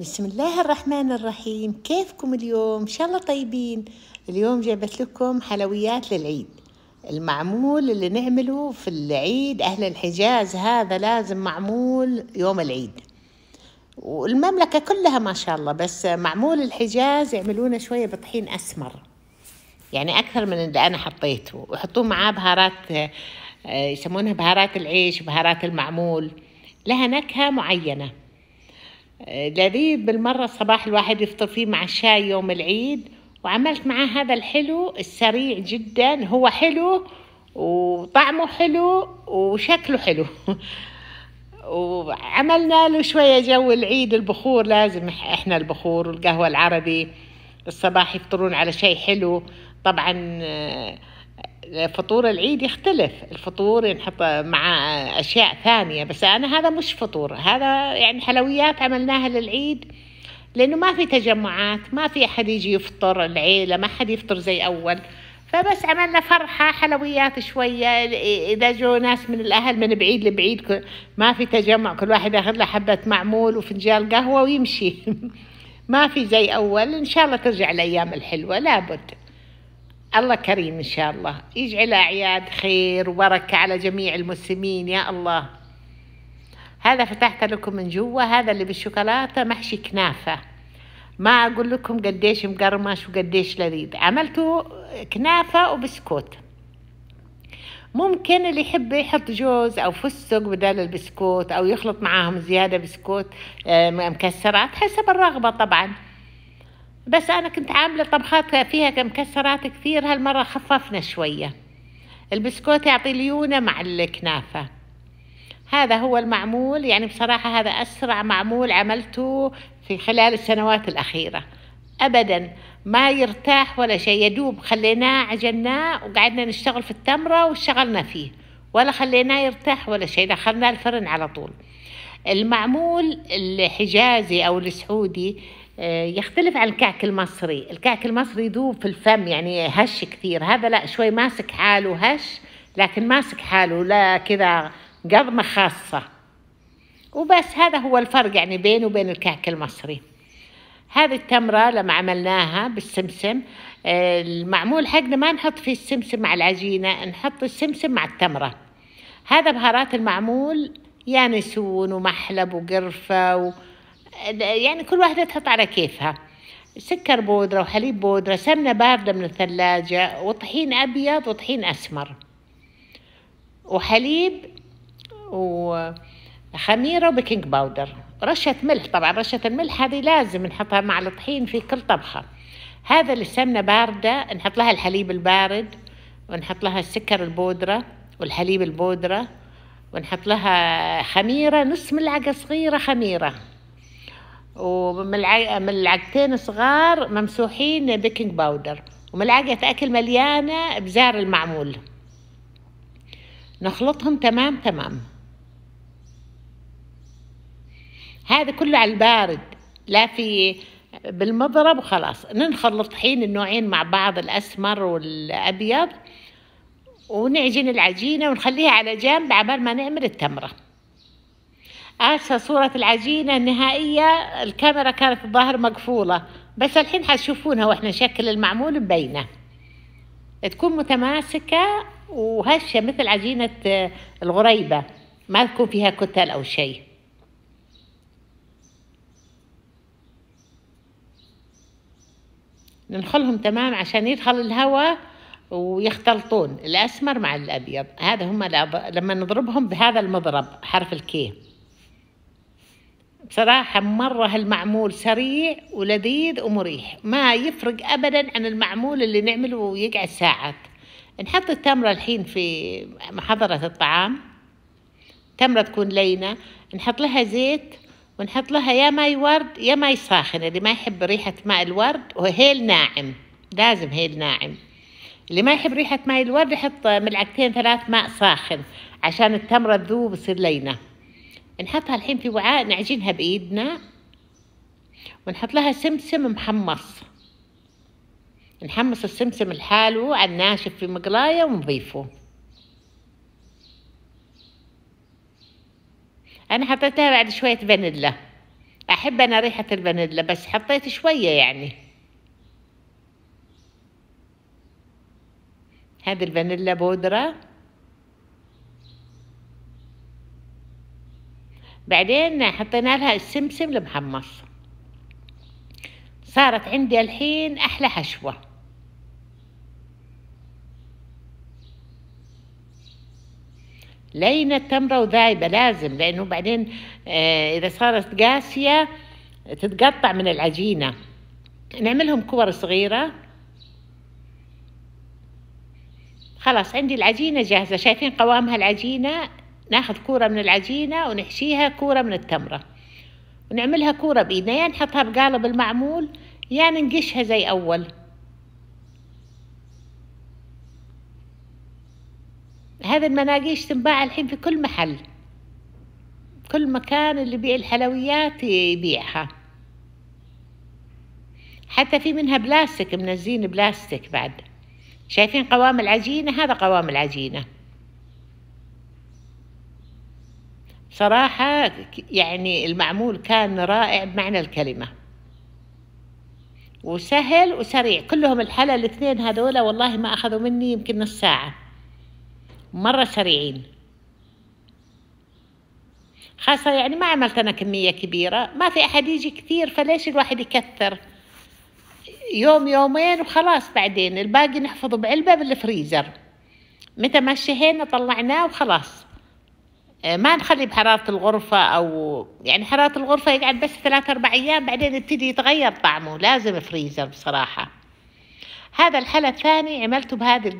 بسم الله الرحمن الرحيم كيفكم اليوم ان شاء الله طيبين اليوم جابت لكم حلويات للعيد المعمول اللي نعمله في العيد اهل الحجاز هذا لازم معمول يوم العيد والمملكة كلها ما شاء الله بس معمول الحجاز يعملونه شوية بطحين أسمر يعني أكثر من اللي أنا حطيته وحطوه معاه بهارات آه، يسمونها بهارات العيش بهارات المعمول لها نكهة معينة لذيذ بالمرة صباح الواحد يفطر فيه مع الشاي يوم العيد وعملت معاه هذا الحلو السريع جدا هو حلو وطعمه حلو وشكله حلو وعملنا له شوية جو العيد البخور لازم احنا البخور والقهوة العربي الصباح يفطرون على شيء حلو طبعا فطور العيد يختلف الفطور ينحط مع أشياء ثانية بس أنا هذا مش فطور هذا يعني حلويات عملناها للعيد لأنه ما في تجمعات ما في أحد يجي يفطر العيلة ما حد يفطر زي أول فبس عملنا فرحة حلويات شوية إذا جو ناس من الأهل من بعيد لبعيد ما في تجمع كل واحد ياخذ له حبة معمول وفنجان قهوة ويمشي ما في زي أول إن شاء الله ترجع الأيام الحلوة لابد الله كريم إن شاء الله يجعل أعياد خير وبركة على جميع المسلمين يا الله هذا فتحت لكم من جوا هذا اللي بالشوكولاتة محشي كنافة ما أقول لكم قديش مقرمش وقديش لذيذ عملته كنافة وبسكوت ممكن اللي يحب يحط جوز أو فستق بدل البسكوت أو يخلط معاهم زيادة بسكوت آه، مكسرات حسب الرغبة طبعاً بس أنا كنت عاملة طبخات فيها مكسرات كثير هالمرة خففنا شوية البسكوت يعطي ليونة مع الكنافة هذا هو المعمول يعني بصراحة هذا أسرع معمول عملته في خلال السنوات الأخيرة أبدا ما يرتاح ولا شيء يدوب خليناه عجناه وقعدنا نشتغل في التمرة واشتغلنا فيه ولا خليناه يرتاح ولا شيء دخلناه الفرن على طول المعمول الحجازي أو السعودي آه، يختلف عن الكعك المصري الكعك المصري يذوب في الفم يعني هش كثير هذا لا شوي ماسك حاله هش لكن ماسك حاله لا كذا قضمة خاصة وبس هذا هو الفرق يعني بينه وبين الكعك المصري هذه التمرة لما عملناها بالسمسم آه، المعمول حقنا ما نحط فيه السمسم مع العجينة نحط السمسم مع التمرة هذا بهارات المعمول يعني ومحلب وقرفة و... يعني كل واحدة تحط على كيفها سكر بودرة وحليب بودرة سمنة باردة من الثلاجة وطحين أبيض وطحين أسمر وحليب وخميرة وبيكنج باودر رشة ملح طبعا رشة الملح هذه لازم نحطها مع الطحين في كل طبخة هذا السمنة باردة نحط لها الحليب البارد ونحط لها السكر البودرة والحليب البودرة ونحط لها خميرة نص ملعقة صغيرة خميرة وملعقتين صغار ممسوحين بيكنج باودر وملعقة أكل مليانة بزار المعمول نخلطهم تمام تمام هذا كله على البارد لا في بالمضرب وخلاص نخلط حين النوعين مع بعض الأسمر والأبيض ونعجن العجينة ونخليها على جنب عبر ما نعمل التمره آسفة صورة العجينة النهائية الكاميرا كانت الظاهر مقفولة بس الحين حتشوفونها واحنا شكل المعمول مبينة تكون متماسكة وهشة مثل عجينة آه، الغريبة ما تكون فيها كتل أو شيء ننخلهم تمام عشان يدخل الهواء ويختلطون الأسمر مع الأبيض هذا هم لما نضربهم بهذا المضرب حرف الكي بصراحة مرة هالمعمول سريع ولذيذ ومريح ما يفرق أبدا عن المعمول اللي نعمله ويقعد ساعات نحط التمرة الحين في محضرة الطعام تمرة تكون لينة نحط لها زيت ونحط لها يا ماي ورد يا ماي ساخن اللي ما يحب ريحة ماء الورد وهيل ناعم لازم هيل ناعم اللي ما يحب ريحة ماء الورد يحط ملعقتين ثلاث ماء ساخن عشان التمرة تذوب وتصير لينة نحطها الحين في وعاء نعجنها بإيدنا ونحط لها سمسم محمص نحمص السمسم لحاله على الناشف في مقلاية ونضيفه أنا حطيتها بعد شوية فانيلا أحب أنا ريحة الفانيلا بس حطيت شوية يعني هذه الفانيلا بودرة بعدين حطينا لها السمسم المحمص صارت عندي الحين أحلى حشوة لينة تمرة وذايبة لازم لأنه بعدين آه، إذا صارت قاسية تتقطع من العجينة نعملهم كور صغيرة خلاص عندي العجينة جاهزة شايفين قوامها العجينة ناخذ كورة من العجينة ونحشيها كورة من التمرة ونعملها كورة بإيدنا يا نحطها بقالب المعمول يا ننقشها زي أول هذا المناقيش تنباع الحين في كل محل كل مكان اللي يبيع الحلويات يبيعها حتى في منها بلاستيك منزلين بلاستيك بعد شايفين قوام العجينة هذا قوام العجينة صراحة يعني المعمول كان رائع بمعنى الكلمة وسهل وسريع كلهم الحلا الاثنين هذولا والله ما أخذوا مني يمكن نص ساعة مرة سريعين خاصة يعني ما عملت أنا كمية كبيرة ما في أحد يجي كثير فليش الواحد يكثر يوم يومين وخلاص بعدين الباقي نحفظه بعلبة بالفريزر متى ما شهينا طلعناه وخلاص آه، ما نخلي بحرارة الغرفة أو يعني حرارة الغرفة يقعد بس ثلاثة أربع أيام بعدين يبتدي يتغير طعمه لازم فريزر بصراحة هذا الحلا الثاني عملته بهذه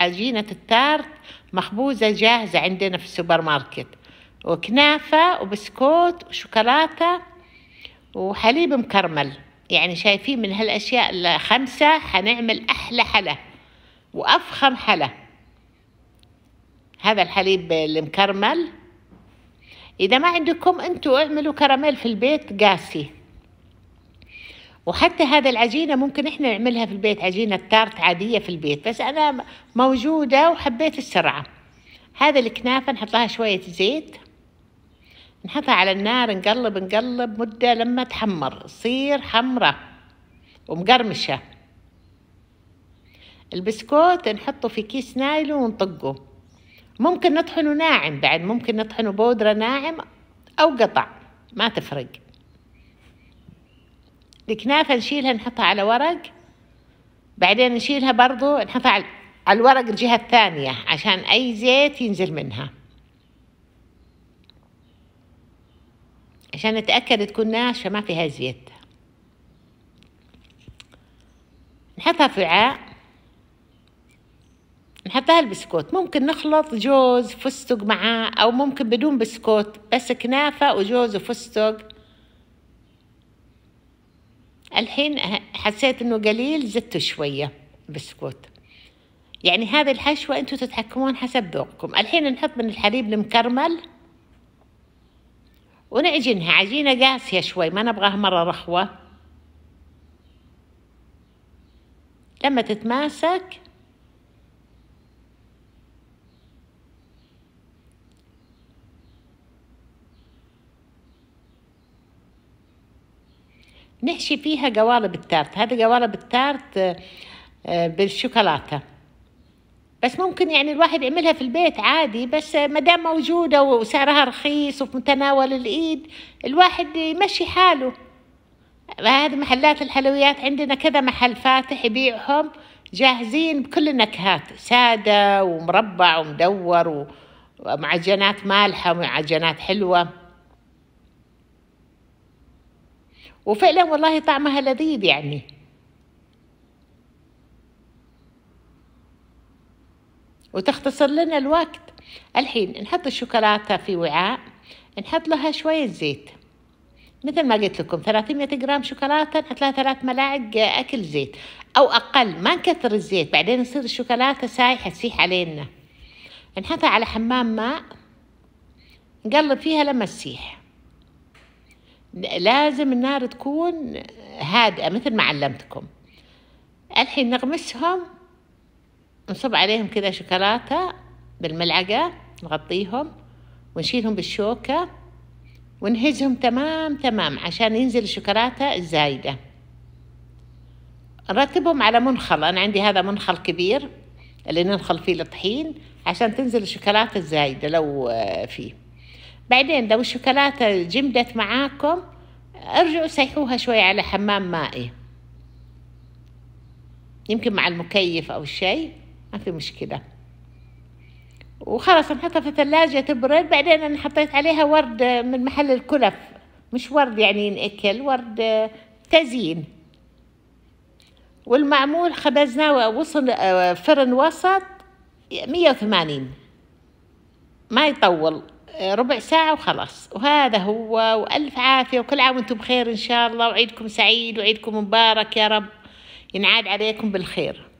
عجينة التارت مخبوزة جاهزة عندنا في السوبر ماركت وكنافة وبسكوت وشوكولاتة وحليب مكرمل يعني شايفين من هالأشياء الخمسة حنعمل أحلى حلا وأفخم حلا هذا الحليب المكرمل إذا ما عندكم أنتوا اعملوا كراميل في البيت قاسي وحتى هذا العجينة ممكن إحنا نعملها في البيت عجينة تارت عادية في البيت بس أنا موجودة وحبيت السرعة هذا الكنافة نحط لها شوية زيت نحطها على النار نقلب نقلب مدة لما تحمر تصير حمرة ومقرمشة البسكوت نحطه في كيس نايلون ونطقه ممكن نطحنه ناعم بعد ممكن نطحنه بودرة ناعم أو قطع ما تفرق الكنافة نشيلها نحطها على ورق بعدين نشيلها برضو نحطها على الورق الجهة الثانية عشان أي زيت ينزل منها عشان نتأكد تكون ناشفة ما فيها زيت نحطها في وعاء نحط هالبسكوت ممكن نخلط جوز فستق معاه أو ممكن بدون بسكوت بس كنافة وجوز وفستق الحين حسيت إنه قليل زدته شوية بسكوت يعني هذه الحشوة أنتوا تتحكمون حسب ذوقكم الحين نحط من الحليب المكرمل ونعجنها عجينة قاسية شوي ما نبغاها مرة رخوة لما تتماسك نحشي فيها قوالب التارت هذه قوالب التارت آه، آه، بالشوكولاتة بس ممكن يعني الواحد يعملها في البيت عادي بس ما دام موجودة وسعرها رخيص وفي متناول الإيد الواحد يمشي حاله هذه محلات الحلويات عندنا كذا محل فاتح يبيعهم جاهزين بكل النكهات سادة ومربع ومدور ومعجنات مالحة ومعجنات حلوة وفعلا والله طعمها لذيذ يعني وتختصر لنا الوقت الحين نحط الشوكولاتة في وعاء نحط لها شوية زيت مثل ما قلت لكم 300 جرام شوكولاتة نحط لها ثلاث ملاعق أكل زيت أو أقل ما نكثر الزيت بعدين يصير الشوكولاتة سايحة تسيح علينا نحطها على حمام ماء نقلب فيها لما تسيح لازم النار تكون هادئة مثل ما علمتكم الحين نغمسهم نصب عليهم كذا شوكولاتة بالملعقة نغطيهم ونشيلهم بالشوكة ونهزهم تمام تمام عشان ينزل الشوكولاتة الزايدة نرتبهم على منخل أنا عندي هذا منخل كبير اللي ننخل فيه الطحين عشان تنزل الشوكولاتة الزايدة لو آه، فيه بعدين لو الشوكولاتة جمدت معاكم ارجعوا سيحوها شوي على حمام مائي يمكن مع المكيف أو شيء ما في مشكلة وخلاص نحطها في الثلاجة تبرد بعدين أنا حطيت عليها ورد من محل الكلف مش ورد يعني ينأكل ورد تزيين والمعمول خبزناه وصل آه، فرن وسط 180 ما يطول ربع ساعة وخلاص وهذا هو وألف عافية وكل عام وانتم بخير إن شاء الله وعيدكم سعيد وعيدكم مبارك يا رب ينعاد عليكم بالخير